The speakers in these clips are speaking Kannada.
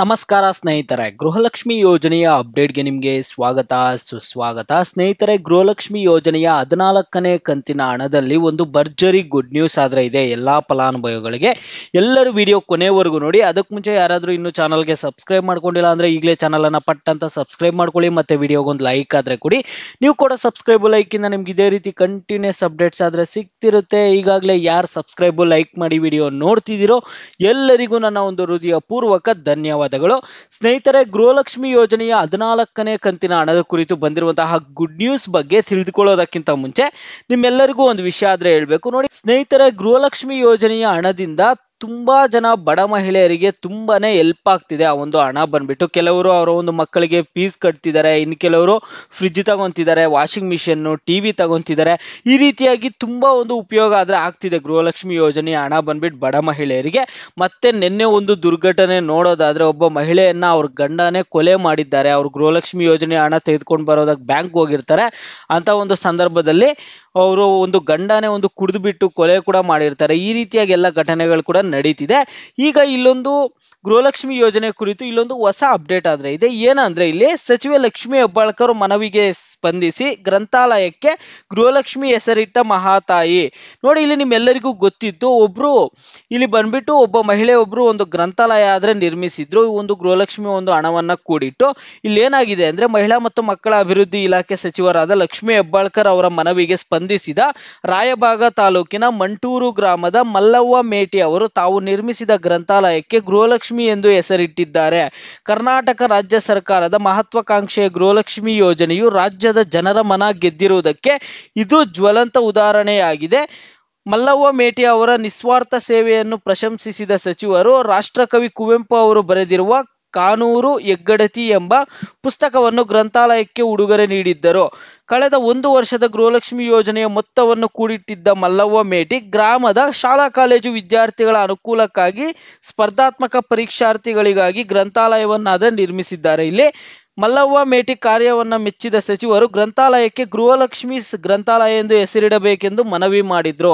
ನಮಸ್ಕಾರ ಸ್ನೇಹಿತರೆ ಗೃಹಲಕ್ಷ್ಮಿ ಯೋಜನೆಯ ಅಪ್ಡೇಟ್ಗೆ ನಿಮಗೆ ಸ್ವಾಗತ ಸುಸ್ವಾಗತ ಸ್ನೇಹಿತರೆ ಗೃಹಲಕ್ಷ್ಮಿ ಯೋಜನೆಯ ಹದಿನಾಲ್ಕನೇ ಕಂತಿನ ಹಣದಲ್ಲಿ ಒಂದು ಭರ್ಜರಿ ಗುಡ್ ನ್ಯೂಸ್ ಆದರೆ ಇದೆ ಎಲ್ಲ ಫಲಾನುಭವಿಗಳಿಗೆ ಎಲ್ಲರೂ ವಿಡಿಯೋ ಕೊನೆವರೆಗೂ ನೋಡಿ ಅದಕ್ಕೆ ಮುಂಚೆ ಯಾರಾದರೂ ಇನ್ನೂ ಚಾನಲ್ಗೆ ಸಬ್ಸ್ಕ್ರೈಬ್ ಮಾಡ್ಕೊಂಡಿಲ್ಲ ಅಂದರೆ ಈಗಲೇ ಚಾನಲನ್ನು ಪಟ್ಟಂತ ಸಬ್ಸ್ಕ್ರೈಬ್ ಮಾಡ್ಕೊಳ್ಳಿ ಮತ್ತು ವಿಡಿಯೋಗೊಂದು ಲೈಕ್ ಆದರೆ ಕೊಡಿ ನೀವು ಕೂಡ ಸಬ್ಸ್ಕ್ರೈಬು ಲೈಕಿಂದ ನಿಮ್ಗೆ ಇದೇ ರೀತಿ ಕಂಟಿನ್ಯೂಸ್ ಅಪ್ಡೇಟ್ಸ್ ಆದರೆ ಸಿಗ್ತಿರುತ್ತೆ ಈಗಾಗಲೇ ಯಾರು ಸಬ್ಸ್ಕ್ರೈಬು ಲೈಕ್ ಮಾಡಿ ವಿಡಿಯೋ ನೋಡ್ತಿದ್ದೀರೋ ಎಲ್ಲರಿಗೂ ನನ್ನ ಒಂದು ಹೃದಯಪೂರ್ವಕ ಧನ್ಯವಾದ ಧನ್ಯವಾದಗಳು ಸ್ನೇಹಿತರೆ ಗೃಹಲಕ್ಷ್ಮಿ ಯೋಜನೆಯ ಹದಿನಾಲ್ಕನೇ ಕಂತಿನ ಹಣದ ಕುರಿತು ಬಂದಿರುವಂತಹ ಗುಡ್ ನ್ಯೂಸ್ ಬಗ್ಗೆ ತಿಳಿದುಕೊಳ್ಳೋದಕ್ಕಿಂತ ಮುಂಚೆ ನಿಮ್ಮೆಲ್ಲರಿಗೂ ಒಂದು ವಿಷಯ ಆದರೆ ಹೇಳಬೇಕು ನೋಡಿ ಸ್ನೇಹಿತರೆ ಗೃಹಲಕ್ಷ್ಮಿ ಯೋಜನೆಯ ಹಣದಿಂದ ತುಂಬ ಜನ ಬಡ ಮಹಿಳೆಯರಿಗೆ ತುಂಬಾನೇ ಎಲ್ಪ್ ಆಗ್ತಿದೆ ಆ ಒಂದು ಹಣ ಬಂದ್ಬಿಟ್ಟು ಕೆಲವರು ಅವರ ಒಂದು ಮಕ್ಕಳಿಗೆ ಫೀಸ್ ಕಟ್ತಿದ್ದಾರೆ ಇನ್ನು ಕೆಲವರು ಫ್ರಿಜ್ ತಗೊತಿದ್ದಾರೆ ವಾಷಿಂಗ್ ಮಿಷಿನ್ನು ಟಿ ವಿ ತಗೊತಿದ್ದಾರೆ ಈ ರೀತಿಯಾಗಿ ತುಂಬ ಒಂದು ಉಪಯೋಗ ಆದರೆ ಆಗ್ತಿದೆ ಗೃಹಲಕ್ಷ್ಮಿ ಯೋಜನೆ ಹಣ ಬಂದ್ಬಿಟ್ಟು ಬಡ ಮಹಿಳೆಯರಿಗೆ ಮತ್ತೆ ನಿನ್ನೆ ಒಂದು ದುರ್ಘಟನೆ ನೋಡೋದಾದರೆ ಒಬ್ಬ ಮಹಿಳೆಯನ್ನು ಅವ್ರ ಗಂಡನೇ ಕೊಲೆ ಮಾಡಿದ್ದಾರೆ ಅವ್ರು ಗೃಹಲಕ್ಷ್ಮಿ ಯೋಜನೆ ಹಣ ತೆಗೆದುಕೊಂಡು ಬರೋದಕ್ಕೆ ಬ್ಯಾಂಕ್ ಹೋಗಿರ್ತಾರೆ ಅಂತ ಒಂದು ಸಂದರ್ಭದಲ್ಲಿ ಅವರು ಒಂದು ಗಂಡನೇ ಒಂದು ಬಿಟ್ಟು ಕೊಲೆ ಕೂಡ ಮಾಡಿರ್ತಾರೆ ಈ ರೀತಿಯಾಗಿ ಎಲ್ಲ ಘಟನೆಗಳು ಕೂಡ ನಡೀತಿದೆ ಈಗ ಇಲ್ಲೊಂದು ಗೃಹಲಕ್ಷ್ಮಿ ಯೋಜನೆ ಕುರಿತು ಇಲ್ಲೊಂದು ಹೊಸ ಅಪ್ಡೇಟ್ ಆದರೆ ಇದೆ ಏನಂದ್ರೆ ಇಲ್ಲಿ ಸಚಿವೆ ಲಕ್ಷ್ಮಿ ಹೆಬ್ಬಾಳ್ಕರ್ ಮನವಿಗೆ ಸ್ಪಂದಿಸಿ ಗ್ರಂಥಾಲಯಕ್ಕೆ ಗೃಹಲಕ್ಷ್ಮಿ ಹೆಸರಿಟ್ಟ ಮಹಾತಾಯಿ ನೋಡಿ ಇಲ್ಲಿ ನಿಮ್ಮೆಲ್ಲರಿಗೂ ಗೊತ್ತಿತ್ತು ಒಬ್ಬರು ಇಲ್ಲಿ ಬಂದ್ಬಿಟ್ಟು ಒಬ್ಬ ಮಹಿಳೆ ಒಬ್ಬರು ಒಂದು ಗ್ರಂಥಾಲಯ ಆದರೆ ನಿರ್ಮಿಸಿದ್ರು ಒಂದು ಗೃಹಲಕ್ಷ್ಮಿ ಒಂದು ಹಣವನ್ನು ಕೂಡಿಟ್ಟು ಇಲ್ಲಿ ಏನಾಗಿದೆ ಅಂದ್ರೆ ಮಹಿಳಾ ಮತ್ತು ಮಕ್ಕಳ ಅಭಿವೃದ್ಧಿ ಇಲಾಖೆ ಸಚಿವರಾದ ಲಕ್ಷ್ಮಿ ಹೆಬ್ಬಾಳ್ಕರ್ ಅವರ ಮನವಿಗೆ ಸ್ಪಂದಿಸಿದ ರಾಯಬಾಗ ತಾಲೂಕಿನ ಮಂಟೂರು ಗ್ರಾಮದ ಮಲ್ಲವ್ವ ಮೇಟಿ ಅವರು ತಾವು ನಿರ್ಮಿಸಿದ ಗ್ರಂಥಾಲಯಕ್ಕೆ ಗೃಹಲಕ್ಷ್ಮಿ ಎಂದು ಹೆಸರಿಟ್ಟಿದ್ದಾರೆ ಕರ್ನಾಟಕ ರಾಜ್ಯ ಸರ್ಕಾರದ ಮಹತ್ವಾಕಾಂಕ್ಷೆಯ ಗೃಹಲಕ್ಷ್ಮಿ ಯೋಜನೆಯು ರಾಜ್ಯದ ಜನರ ಮನ ಗೆದ್ದಿರುವುದಕ್ಕೆ ಇದು ಜ್ವಲಂತ ಉದಾಹರಣೆಯಾಗಿದೆ ಮಲ್ಲವ್ವ ಮೇಟಿ ಅವರ ನಿಸ್ವಾರ್ಥ ಸೇವೆಯನ್ನು ಪ್ರಶಂಸಿಸಿದ ಸಚಿವರು ರಾಷ್ಟ್ರಕವಿ ಕುವೆಂಪು ಅವರು ಬರೆದಿರುವ ಕಾನೂರು ಹೆಗ್ಗಡತಿ ಎಂಬ ಪುಸ್ತಕವನ್ನು ಗ್ರಂಥಾಲಯಕ್ಕೆ ಉಡುಗೊರೆ ನೀಡಿದ್ದರು ಕಳೆದ ಒಂದು ವರ್ಷದ ಗೃಹಲಕ್ಷ್ಮಿ ಯೋಜನೆಯ ಮೊತ್ತವನ್ನು ಕೂಡಿಟ್ಟಿದ್ದ ಮಲ್ಲವ್ವ ಮೇಟಿ ಗ್ರಾಮದ ಶಾಲಾ ಕಾಲೇಜು ವಿದ್ಯಾರ್ಥಿಗಳ ಅನುಕೂಲಕ್ಕಾಗಿ ಸ್ಪರ್ಧಾತ್ಮಕ ಪರೀಕ್ಷಾರ್ಥಿಗಳಿಗಾಗಿ ಗ್ರಂಥಾಲಯವನ್ನಾದರೆ ನಿರ್ಮಿಸಿದ್ದಾರೆ ಇಲ್ಲಿ ಮಲ್ಲವ್ವ ಮೇಟಿ ಕಾರ್ಯವನ್ನು ಮೆಚ್ಚಿದ ಸಚಿವರು ಗ್ರಂಥಾಲಯಕ್ಕೆ ಗೃಹಲಕ್ಷ್ಮಿ ಗ್ರಂಥಾಲಯ ಎಂದು ಹೆಸರಿಡಬೇಕೆಂದು ಮನವಿ ಮಾಡಿದ್ರು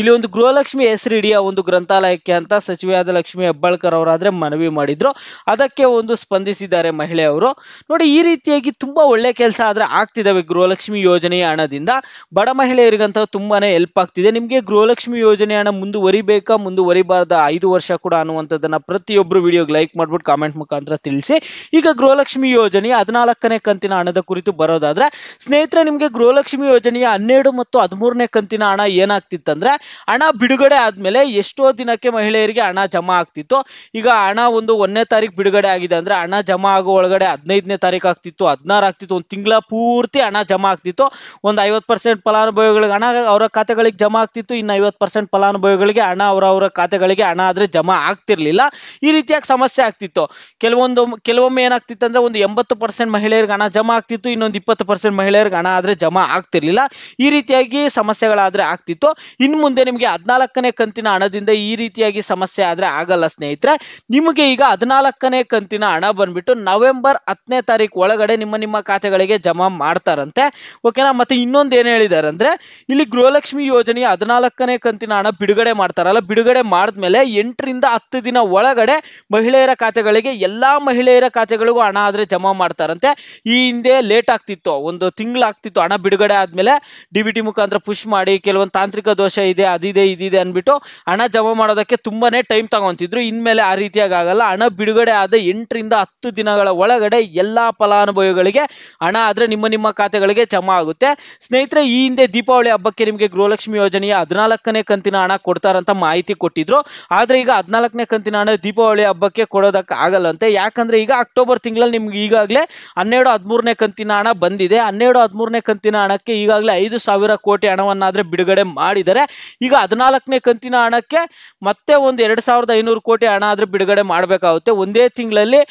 ಇಲ್ಲಿ ಒಂದು ಗೃಹಲಕ್ಷ್ಮಿ ಹೆಸರಿಡಿಯ ಒಂದು ಗ್ರಂಥಾಲಯಕ್ಕೆ ಅಂತ ಸಚಿವೆಯಾದ ಲಕ್ಷ್ಮಿ ಹೆಬ್ಬಾಳ್ಕರ್ ಅವರಾದರೆ ಮನವಿ ಮಾಡಿದ್ರು ಅದಕ್ಕೆ ಒಂದು ಸ್ಪಂದಿಸಿದ್ದಾರೆ ಮಹಿಳೆಯವರು ನೋಡಿ ಈ ರೀತಿಯಾಗಿ ತುಂಬಾ ಒಳ್ಳೆ ಕೆಲಸ ಆದ್ರೆ ಆಗ್ತಿದಾವೆ ಗೃಹಲಕ್ಷ್ಮಿ ಯೋಜನೆಯ ಹಣದಿಂದ ಬಡ ಮಹಿಳೆಯರಿಗಂತ ತುಂಬಾನೇ ಹೆಲ್ಪ್ ಆಗ್ತಿದೆ ನಿಮಗೆ ಗೃಹಲಕ್ಷ್ಮಿ ಯೋಜನೆ ಹಣ ಮುಂದುವರಿಬೇಕಾ ಮುಂದುವರಿಬಾರ್ದ ಐದು ವರ್ಷ ಕೂಡ ಅನ್ನುವಂಥದ್ದನ್ನು ಪ್ರತಿಯೊಬ್ಬರು ವಿಡಿಯೋಗೆ ಲೈಕ್ ಮಾಡ್ಬಿಟ್ಟು ಕಾಮೆಂಟ್ ಮುಖಾಂತರ ತಿಳಿಸಿ ಈಗ ಗೃಹಲಕ್ಷ್ಮಿ ಯೋಜನೆ ಯೋಜನೆಯ ಹದಿನಾಲ್ಕನೇ ಕಂತಿನ ಹಣದ ಕುರಿತು ಬರೋದಾದ್ರೆ ಸ್ನೇಹಿತರೆ ನಿಮಗೆ ಗೃಹಲಕ್ಷ್ಮಿ ಯೋಜನೆಯ ಹನ್ನೆರಡು ಮತ್ತು ಹದಿಮೂರನೇ ಕಂತಿನ ಹಣ ಏನಾಗ್ತಿತ್ತಂದ್ರೆ ಹಣ ಬಿಡುಗಡೆ ಆದ್ಮೇಲೆ ಎಷ್ಟೋ ದಿನಕ್ಕೆ ಮಹಿಳೆಯರಿಗೆ ಹಣ ಜಮಾ ಆಗ್ತಿತ್ತು ಈಗ ಹಣ ಒಂದು ಒಂದನೇ ತಾರೀಕು ಬಿಡುಗಡೆ ಆಗಿದೆ ಅಂದ್ರೆ ಹಣ ಜಮಾ ಆಗೋ ಒಳಗಡೆ ಹದಿನೈದನೇ ತಾರೀಕು ಆಗ್ತಿತ್ತು ಹದಿನಾರು ಆಗ್ತಿತ್ತು ಒಂದು ತಿಂಗಳ ಪೂರ್ತಿ ಹಣ ಜಮಾ ಆಗ್ತಿತ್ತು ಒಂದು ಐವತ್ತು ಪರ್ಸೆಂಟ್ ಫಲಾನುಭವಿಗಳಿಗೆ ಹಣ ಅವರ ಖಾತೆಗಳಿಗೆ ಜಮಾ ಆಗ್ತಿತ್ತು ಇನ್ನು ಐವತ್ತು ಪರ್ಸೆಂಟ್ ಫಲಾನುಭವಿಗಳಿಗೆ ಹಣ ಅವರವರ ಖಾತೆಗಳಿಗೆ ಹಣ ಆದರೆ ಜಮಾ ಆಗ್ತಿರ್ಲಿಲ್ಲ ಈ ರೀತಿಯಾಗಿ ಸಮಸ್ಯೆ ಆಗ್ತಿತ್ತು ಕೆಲವೊಂದು ಕೆಲವೊಮ್ಮೆ ಏನಾಗ್ತಿತ್ತು ಅಂದರೆ ಒಂದು ಎಂಬತ್ತು ಇಪ್ಪತ್ತು ಪರ್ಸೆಂಟ್ ಮಹಿಳೆಯರಿಗೆ ಹಣ ಜಮಾ ಆಗ್ತಿತ್ತು ಇನ್ನೊಂದು ಇಪ್ಪತ್ತು ಪರ್ಸೆಂಟ್ ಮಹಿಳೆಯರಿಗೆ ಹಣ ಆದರೆ ಜಮಾ ಆಗ್ತಿರ್ಲಿಲ್ಲ ಈ ರೀತಿಯಾಗಿ ಸಮಸ್ಯೆಗಳಾದರೆ ಆಗ್ತಿತ್ತು ಇನ್ನು ಮುಂದೆ ನಿಮಗೆ ಹದಿನಾಲ್ಕನೇ ಕಂತಿನ ಹಣದಿಂದ ಈ ರೀತಿಯಾಗಿ ಸಮಸ್ಯೆ ಆದರೆ ಆಗಲ್ಲ ಸ್ನೇಹಿತರೆ ನಿಮಗೆ ಈಗ ಹದಿನಾಲ್ಕನೇ ಕಂತಿನ ಹಣ ಬಂದ್ಬಿಟ್ಟು ನವೆಂಬರ್ ಹತ್ತನೇ ತಾರೀಕು ಒಳಗಡೆ ನಿಮ್ಮ ನಿಮ್ಮ ಖಾತೆಗಳಿಗೆ ಜಮಾ ಮಾಡ್ತಾರಂತೆ ಓಕೆನಾ ಮತ್ತೆ ಇನ್ನೊಂದು ಏನು ಹೇಳಿದ್ದಾರೆ ಅಂದರೆ ಇಲ್ಲಿ ಗೃಹಲಕ್ಷ್ಮಿ ಯೋಜನೆಯ ಹದಿನಾಲ್ಕನೇ ಕಂತಿನ ಹಣ ಬಿಡುಗಡೆ ಮಾಡ್ತಾರಲ್ಲ ಬಿಡುಗಡೆ ಮಾಡಿದ್ಮೇಲೆ ಎಂಟರಿಂದ ಹತ್ತು ದಿನ ಒಳಗಡೆ ಮಹಿಳೆಯರ ಖಾತೆಗಳಿಗೆ ಎಲ್ಲ ಮಹಿಳೆಯರ ಖಾತೆಗಳಿಗೂ ಹಣ ಆದರೆ ಜಮಾ ಮಾಡ್ತಾರಂತೆ ಈ ಹಿಂದೆ ಲೇಟ್ ಆಗ್ತಿತ್ತು ಒಂದು ತಿಂಗಳಾಗ್ತಿತ್ತು ಹಣ ಬಿಡುಗಡೆ ಆದಮೇಲೆ ಡಿ ಬಿ ಟಿ ಮುಖಾಂತರ ಪುಷ್ ಮಾಡಿ ಕೆಲವೊಂದು ತಾಂತ್ರಿಕ ದೋಷ ಇದೆ ಅದಿದೆ ಇದಿದೆ ಅಂದ್ಬಿಟ್ಟು ಹಣ ಜಮಾ ಮಾಡೋದಕ್ಕೆ ತುಂಬಾ ಟೈಮ್ ತಗೊತಿದ್ರು ಇನ್ಮೇಲೆ ಆ ರೀತಿಯಾಗಿ ಆಗಲ್ಲ ಹಣ ಬಿಡುಗಡೆ ಆದ ಎಂಟರಿಂದ ಹತ್ತು ದಿನಗಳ ಒಳಗಡೆ ಎಲ್ಲ ಫಲಾನುಭವಿಗಳಿಗೆ ಹಣ ಆದರೆ ನಿಮ್ಮ ನಿಮ್ಮ ಖಾತೆಗಳಿಗೆ ಜಮಾ ಆಗುತ್ತೆ ಸ್ನೇಹಿತರೆ ಈ ಹಿಂದೆ ದೀಪಾವಳಿ ಹಬ್ಬಕ್ಕೆ ನಿಮಗೆ ಗೃಹಲಕ್ಷ್ಮಿ ಯೋಜನೆಯ ಹದಿನಾಲ್ಕನೇ ಕಂತಿನ ಹಣ ಕೊಡ್ತಾರಂತ ಮಾಹಿತಿ ಕೊಟ್ಟಿದ್ರು ಆದರೆ ಈಗ ಹದಿನಾಲ್ಕನೇ ಕಂತಿನ ಹಣ ದೀಪಾವಳಿ ಹಬ್ಬಕ್ಕೆ ಕೊಡೋದಕ್ಕೆ ಆಗಲ್ಲಂತೆ ಯಾಕಂದ್ರೆ ಈಗ ಅಕ್ಟೋಬರ್ ತಿಂಗಳಲ್ಲಿ ನಿಮ್ಗೆ ಈಗ ಈಗಾಗಲೇ ಹನ್ನೆರಡು ಹದಿಮೂರನೇ ಕಂತಿನ ಹಣ ಬಂದಿದೆ ಹನ್ನೆರಡು ಹದಿಮೂರನೇ ಕಂತಿನ ಹಣಕ್ಕೆ ಈಗಾಗಲೇ ಐದು ಸಾವಿರ ಕೋಟಿ ಹಣವನ್ನಾದರೆ ಬಿಡುಗಡೆ ಮಾಡಿದರೆ ಈಗ ಹದಿನಾಲ್ಕನೇ ಕಂತಿನ ಹಣಕ್ಕೆ ಮತ್ತೆ ಒಂದು ಎರಡು ಸಾವಿರದ ಐನೂರು ಕೋಟಿ ಹಣ ಆದರೆ ಬಿಡುಗಡೆ ಮಾಡಬೇಕಾಗುತ್ತೆ ಒಂದೇ ತಿಂಗಳಲ್ಲಿ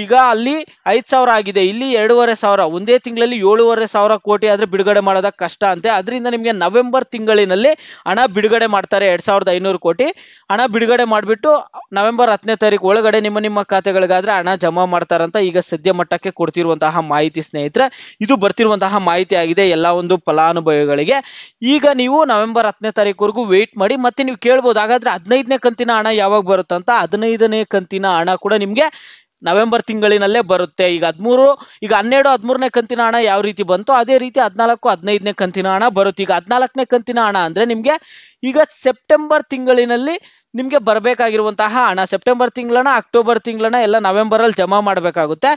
ಈಗ ಅಲ್ಲಿ ಐದು ಸಾವಿರ ಆಗಿದೆ ಇಲ್ಲಿ ಎರಡೂವರೆ ಸಾವಿರ ಒಂದೇ ತಿಂಗಳಲ್ಲಿ ಏಳುವರೆ ಸಾವಿರ ಕೋಟಿ ಆದರೆ ಬಿಡುಗಡೆ ಮಾಡೋದಕ್ಕೆ ಕಷ್ಟ ಅಂತೆ ಅದರಿಂದ ನಿಮಗೆ ನವೆಂಬರ್ ತಿಂಗಳಿನಲ್ಲಿ ಹಣ ಬಿಡುಗಡೆ ಮಾಡ್ತಾರೆ ಎರಡು ಸಾವಿರದ ಐನೂರು ಕೋಟಿ ಹಣ ಬಿಡುಗಡೆ ಮಾಡಿಬಿಟ್ಟು ನವೆಂಬರ್ ಹತ್ತನೇ ತಾರೀಕು ಒಳಗಡೆ ನಿಮ್ಮ ನಿಮ್ಮ ಖಾತೆಗಳಿಗಾದರೆ ಹಣ ಜಮಾ ಮಾಡ್ತಾರಂತ ಈಗ ಸದ್ಯ ಮಟ್ಟಕ್ಕೆ ಕೊಡ್ತಿರುವಂತಹ ಮಾಹಿತಿ ಸ್ನೇಹಿತರೆ ಇದು ಬರ್ತಿರುವಂತಹ ಮಾಹಿತಿ ಆಗಿದೆ ಎಲ್ಲ ಒಂದು ಫಲಾನುಭವಿಗಳಿಗೆ ಈಗ ನೀವು ನವೆಂಬರ್ ಹತ್ತನೇ ತಾರೀಕುವರೆಗೂ ವೆಯ್ಟ್ ಮಾಡಿ ಮತ್ತೆ ನೀವು ಕೇಳ್ಬೋದು ಹಾಗಾದ್ರೆ ಹದಿನೈದನೇ ಕಂತಿನ ಹಣ ಯಾವಾಗ ಬರುತ್ತಂತ ಹದಿನೈದನೇ ಕಂತಿನ ಹಣ ಕೂಡ ನಿಮಗೆ ನವೆಂಬರ್ ತಿಂಗಳಿನಲ್ಲೇ ಬರುತ್ತೆ ಈಗ ಹದಿಮೂರು ಈಗ ಹನ್ನೆರಡು ಹದಿಮೂರನೇ ಕಂತಿನ ಹಣ ಯಾವ ರೀತಿ ಬಂತು ಅದೇ ರೀತಿ ಹದಿನಾಲ್ಕು ಹದಿನೈದನೇ ಕಂತಿನ ಹಣ ಬರುತ್ತೆ ಈಗ ಹದಿನಾಲ್ಕನೇ ಕಂತಿನ ಹಣ ಅಂದರೆ ನಿಮಗೆ ಈಗ ಸೆಪ್ಟೆಂಬರ್ ತಿಂಗಳಿನಲ್ಲಿ ನಿಮಗೆ ಬರಬೇಕಾಗಿರುವಂತಹ ಹಣ ಸೆಪ್ಟೆಂಬರ್ ತಿಂಗಳನ ಅಕ್ಟೋಬರ್ ತಿಂಗಳನ ಎಲ್ಲ ನವೆಂಬರಲ್ಲಿ ಜಮಾ ಮಾಡಬೇಕಾಗುತ್ತೆ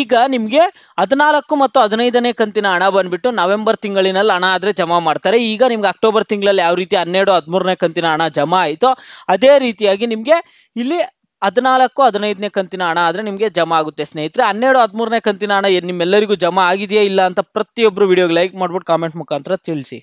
ಈಗ ನಿಮಗೆ ಹದಿನಾಲ್ಕು ಮತ್ತು ಹದಿನೈದನೇ ಕಂತಿನ ಹಣ ಬಂದ್ಬಿಟ್ಟು ನವೆಂಬರ್ ತಿಂಗಳಿನಲ್ಲಿ ಹಣ ಆದರೆ ಜಮಾ ಮಾಡ್ತಾರೆ ಈಗ ನಿಮ್ಗೆ ಅಕ್ಟೋಬರ್ ತಿಂಗಳಲ್ಲಿ ಯಾವ ರೀತಿ ಹನ್ನೆರಡು ಹದಿಮೂರನೇ ಕಂತಿನ ಹಣ ಜಮಾ ಆಯಿತು ಅದೇ ರೀತಿಯಾಗಿ ನಿಮಗೆ ಇಲ್ಲಿ ಹದಿನಾಲ್ಕು ಹದಿನೈದನೇ ಕಂತಿನ ಹಣ ಆದರೆ ನಿಮಗೆ ಜಮಾ ಆಗುತ್ತೆ ಸ್ನೇಹಿತರೆ ಹನ್ನೆರಡು ಹದಿಮೂರನೇ ಕಂತಿನ ಹಣ ನಿಮ್ಮೆಲ್ಲರಿಗೂ ಜಮಾ ಆಗಿದೆಯಾ ಇಲ್ಲ ಅಂತ ಪ್ರತಿಯೊಬ್ಬರು ವಿಡಿಯೋಗೆ ಲೈಕ್ ಮಾಡ್ಬಿಟ್ಟು ಕಾಮೆಂಟ್ ಮುಖಾಂತರ ತಿಳಿಸಿ